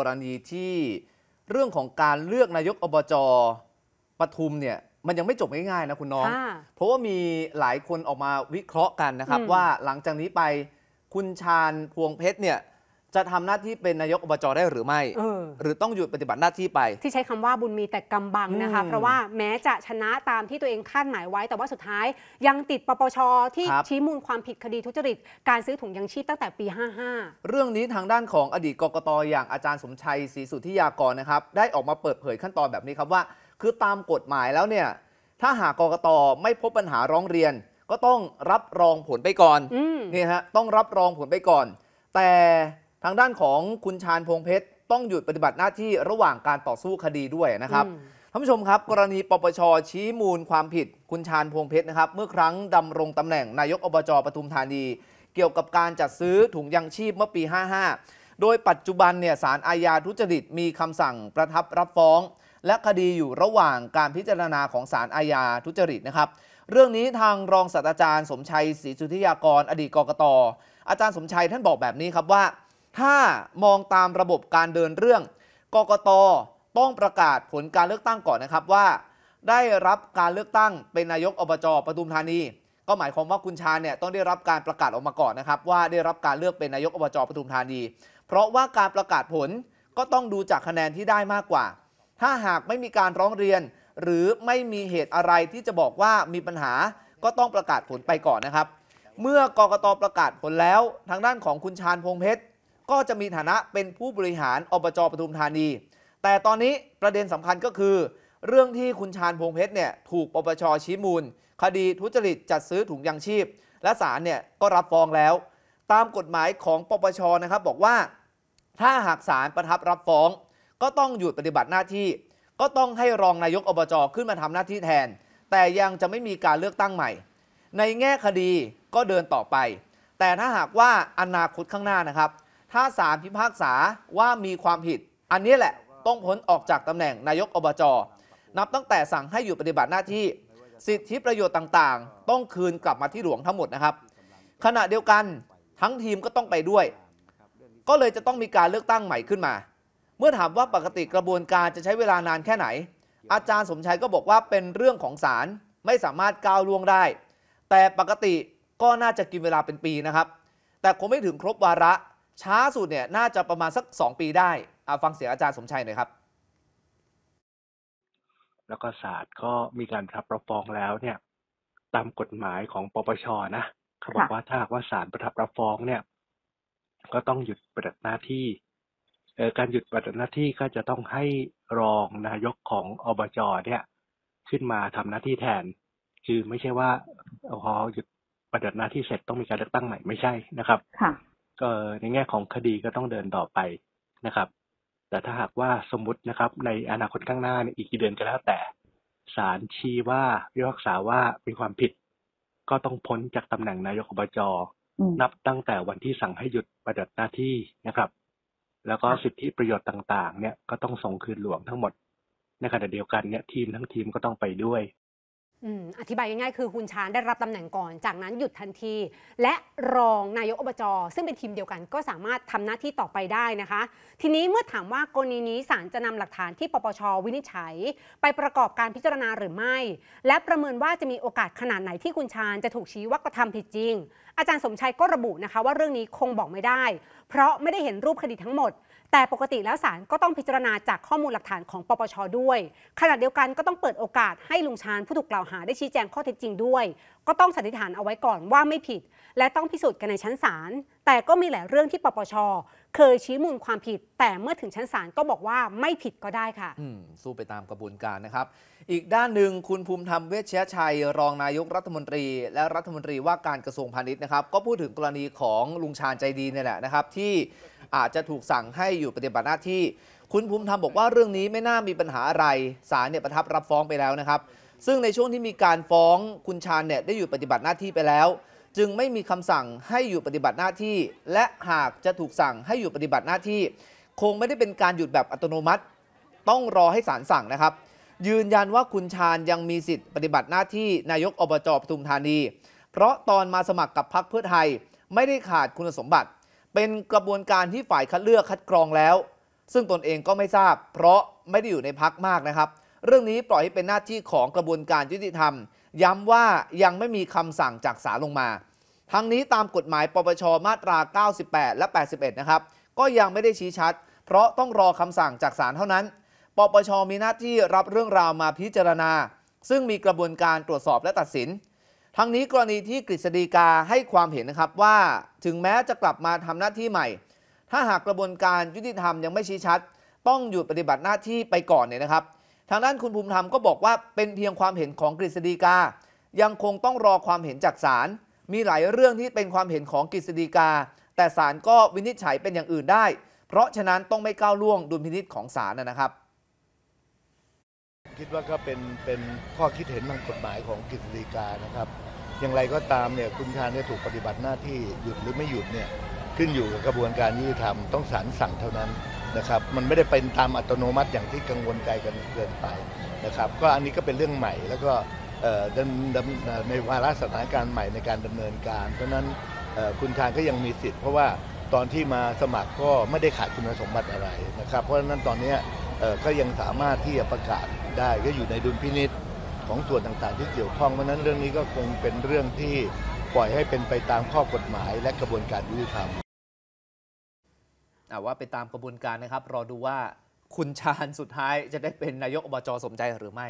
กรณีที่เรื่องของการเลือกนายกอบจปทุมเนี่ยมันยังไม่จบง่ายๆนะคุณน้อง เพราะว่ามีหลายคนออกมาวิเคราะห์กันนะครับ ว่าหลังจากนี้ไปคุณชาญพวงเพชรเนี่ยจะทำหน้าที่เป็นนายกอบจได้หรือไม่ หรือต้องหยุดปฏิบัติหน้าที่ไป ที่ใช้คำว่าบุญมีแต่กำบังนะคะเพราะว่าแม้จะชนะตามที่ตัวเองคาดหมายไว้ แต่ว่าสุดท้ายยังติดปปช ที่ชี้มูลความผิดคดีทุจริตการซื้อถุงยังชีพตั้งแต่ปี 55 เรื่องนี้ทางด้านของอดีตกกตอย่างอาจารย์สมชัยศรีสุทธิยากรนะครับ ได้ออกมาเปิดเผยขั้นตอนแบบนี้ครับว่า คือตามกฎหมายแล้วเนี่ยถ้าหากกกตไม่พบปัญหาร้องเรียนก็ต้องรับรองผลไปก่อนนี่ฮะต้องรับรองผลไปก่อน แต่ทางด้านของคุณชาญพงเพชรต้องหยุดปฏิบัติหน้าที่ระหว่างการต่อสู้คดีด้วยนะครับท่านผู้ชมครับ กรณีปปชชี้มูลความผิดคุณชาญพงเพชรนะครับ เมื่อครั้งดำรงตำแหน่งนายกอบจปทุมธานี เกี่ยวกับการจัดซื้อถุงยางชีพเมื่อปี55โดยปัจจุบันเนี่ยสารอาญาทุจริตมีคำสั่งประทับรับฟ้อง และคดีอยู่ระหว่างการพิจารณาของสารอาญาทุจริตนะครับ เรื่องนี้ทางรองศาสตราจารย์สมชัยศรีสุธิยากรอดีตกกต อาจารย์สมชัยท่านบอกแบบนี้ครับว่าถ้ามองตามระบบการเดินเรื่อง กกตต้องประกาศผลการเลือกตั้งก่อนนะครับว่า ได้รับการเลือกตั้งเป็นนายกอบจปทุมธานี ก็หมายความว่าคุณชาเนี่ยต้องได้รับการประกาศออกมาก่อนนะครับ ว่าได้รับการเลือกเป็นนายกอบจปทุมธานี เพราะว่าการประกาศผลก็ต้องดูจากคะแนนที่ได้มากกว่า ถ้าหากไม่มีการร้องเรียน หรือไม่มีเหตุอะไรที่จะบอกว่ามีปัญหาก็ต้องประกาศผลไปก่อนนะครับ เมื่อกกตประกาศผลแล้วทางด้านของคุณชาญพงเพชรก็จะมีฐานะเป็นผู้บริหารอบจปทุมธานี แต่ตอนนี้ประเด็นสำคัญก็คือ เรื่องที่คุณชาญพงเพชรเนี่ยถูกปปชชี้มูล คดีทุจริตจัดซื้อถุงยางชีพ และศาลเนี่ยก็รับฟ้องแล้ว ตามกฎหมายของปปชนะครับ บอกว่าถ้าหากศาลประทับรับฟ้อง ก็ต้องหยุดปฏิบัติหน้าที่ ก็ต้องให้รองนายกอบจขึ้นมาทำหน้าที่แทน แต่ยังจะไม่มีการเลือกตั้งใหม่ ในแง่คดีก็เดินต่อไป แต่ถ้าหากว่าอนาคตข้างหน้านะครับถ้าศาลพิพากษาว่ามีความผิด อันนี้แหละต้องพ้นออกจากตำแหน่งนายกอบจนับตั้งแต่สั่งให้อยู่ปฏิบัติหน้าที่ สิทธิประโยชน์ต่างๆ ต้องคืนกลับมาที่หลวงทั้งหมดนะครับ ขณะเดียวกันทั้งทีมก็ต้องไปด้วย ก็เลยจะต้องมีการเลือกตั้งใหม่ขึ้นมา เมื่อถามว่าปกติกระบวนการจะใช้เวลานานแค่ไหน อาจารย์สมชัยก็บอกว่าเป็นเรื่องของศาลไม่สามารถก้าวล่วงได้ แต่ปกติก็น่าจะกินเวลาเป็นปีนะครับ แต่คงไม่ถึงครบวาระช้าสุดเนี่ยน่าจะประมาณสัก2ปีได้อาฟังเสียงอาจารย์สมชัยหน่อยครับ แล้วก็ศาลก็มีการรับระฟ้องแล้ว เนี่ย ตามกฎหมายของปปชนะเขาบอกว่าถ้าว่าศาลประทับรับฟ้องเนี่ย ก็ต้องหยุดปฏิบัติหน้าที่ เออ่การหยุดปฏิบัติหน้าที่ก็จะต้องให้รองนายกของอบจเนี่ยขึ้นมาทำหน้าที่แทนคือไม่ใช่ว่าพอหยุดปฏิบัติหน้าที่เสร็จต้องมีการเลือกตั้งใหม่ไม่ใช่นะครับก็ในแง่ของคดีก็ต้องเดินต่อไปนะครับ แต่ถ้าหากว่าสมมตินะครับ ในอนาคตข้างหน้าอีกกี่เดือนก็แล้ว แต่ศาลชี้ว่าพิพากษาว่าเป็นความผิด ก็ต้องพ้นจากตำแหน่งนายกอบจนับตั้งแต่วันที่สั่งให้หยุดปฏิบัติหน้าที่นะครับ แล้วก็สิทธิประโยชน์ต่างๆ เนี่ยก็ต้องส่งคืนหลวงทั้งหมดในขณะเดียวกันเนี่ยทีมทั้งทีมก็ต้องไปด้วยอธิบายง่ายๆคือคุณชานได้รับตำแหน่งก่อน จากนั้นหยุดทันที และรองนายกอบจอซึ่งเป็นทีมเดียวกันก็สามารถทำหน้าที่ต่อไปได้นะคะ ทีนี้เมื่อถามว่ากรณีนี้ศาลจะนำหลักฐานที่ปปชวินิจฉัย ไปประกอบการพิจารณาหรือไม่ และประเมินว่าจะมีโอกาสขนาดไหนที่คุณชานจะถูกชี้ว่ากระทำาผิดจริงอาจารย์สมชัยก็ระบุนะคะ ว่าเรื่องนี้คงบอกไม่ได้ เพราะไม่ได้เห็นรูปคดีทั้งหมดแต่ปกติแล้วศาลก็ต้องพิจารณาจากข้อมูลหลักฐานของปปชด้วยขณะเดียวกันก็ต้องเปิดโอกาสให้ลุงชานผู้ถูกกล่าวหาได้ชี้แจงข้อเท็จจริงด้วย ก็ต้องสันนิษฐานเอาไว้ก่อนว่าไม่ผิด และต้องพิสูจน์กันในชั้นศาลแต่ก็มีหลายเรื่องที่ปปชเคยชี้มูลความผิดแต่เมื่อถึงชั้นศาลก็บอกว่าไม่ผิดก็ได้ค่ะสู้ไปตามกระบวนการนะครับ อีกด้านหนึ่งคุณภูมิธรรมเวชเชชัยรองนายกรัฐมนตรี และรัฐมนตรีว่าการกระทรวงพาณิชย์นะครับ ก็พูดถึงกรณีของลุงชาญใจดีเนี่ยแหละนะครับ ที่อาจจะถูกสั่งให้อยู่ปฏิบัติหน้าที่ คุณภูมิธรรมบอกว่าเรื่องนี้ไม่น่ามีปัญหาอะไรศาลเนี่ยประทับรับฟ้องไปแล้วนะครับ ซึ่งในช่วงที่มีการฟ้องคุณชาญเนี่ยได้อยู่ปฏิบัติหน้าที่ไปแล้วจึงไม่มีคำสั่งให้อยู่ปฏิบัติหน้าที่ และหากจะถูกสั่งให้อยู่ปฏิบัติหน้าที่ คงไม่ได้เป็นการหยุดแบบอัตโนมัติ ต้องรอให้ศาลสั่งนะครับ ยืนยันว่าคุณชาญยังมีสิทธิ์ปฏิบัติหน้าที่นายกอบจปทุมธานี เพราะตอนมาสมัครกับพรรคเพื่อไทยไม่ได้ขาดคุณสมบัติ เป็นกระบวนการที่ฝ่ายคัดเลือกคัดกรองแล้ว ซึ่งตนเองก็ไม่ทราบ เพราะไม่ได้อยู่ในพักมากนะครับ เรื่องนี้ปล่อยให้เป็นหน้าที่ของกระบวนการยุติธรรมย้ำว่ายังไม่มีคำสั่งจากศาลลงมา ทั้งนี้ตามกฎหมายปปชมาตรา 98 และ 81 นะครับ ก็ยังไม่ได้ชี้ชัด เพราะต้องรอคำสั่งจากศาลเท่านั้น ปปชมีหน้าที่รับเรื่องราวมาพิจารณา ซึ่งมีกระบวนการตรวจสอบและตัดสิน ทั้งนี้กรณีที่กฤษฎีกาให้ความเห็นนะครับว่าถึงแม้จะกลับมาทำหน้าที่ใหม่ ถ้าหากกระบวนการยุติธรรมยังไม่ชี้ชัดต้องหยุดปฏิบัติหน้าที่ไปก่อนเนี่ยนะครับทางด้านคุณภูมิธรรมก็บอกว่าเป็นเพียงความเห็นของกฤษฎีกา ยังคงต้องรอความเห็นจากศาล มีหลายเรื่องที่เป็นความเห็นของกฤษฎีกา แต่ศาลก็วินิจฉัยเป็นอย่างอื่นได้ เพราะฉะนั้นต้องไม่ก้าวล่วงดุลพินิจของศาลนะครับ คิดว่าก็เป็นเป็นข้อคิดเห็นทางกฎหมายของกฤษฎีกานะครับ อย่างไรก็ตามเนี่ยคุณชาญจะถูกปฏิบัติหน้าที่หยุดหรือไม่หยุดเนี่ยขึ้นอยู่กับกระบวนการยุติธรรมต้องศาลสั่งเท่านั้นนะครับมันไม่ได้เป็นตามอัตโนมัติอย่างที่กังวลใจกันเกินไปนะครับก็อันนี้ก็เป็นเรื่องใหม่แล้วก็ในวาระสถานการณ์ใหม่ในการดำเนินการ เพราะนั้นคุณชานก็ยังมีสิทธิ์ เพราะว่าตอนที่มาสมัครก็ไม่ได้ขาดคุณสมบัติอะไรนะครับเพราะฉะนั้นตอนนี้ก็ยังสามารถที่จะประกาศได้ก็อยู่ในดุลพินิษของส่วนต่างๆ ที่เกี่ยวข้องเพราะนั้นเรื่องนี้ก็คงเป็นเรื่องที่ปล่อยให้เป็นไปตามข้อกฎหมาย และกระบวนการยุติธรรมว่าไปตามกระบวนการนะครับ รอดูว่าคุณชาญสุดท้ายจะได้เป็นนายกอบจสมใจหรือไม่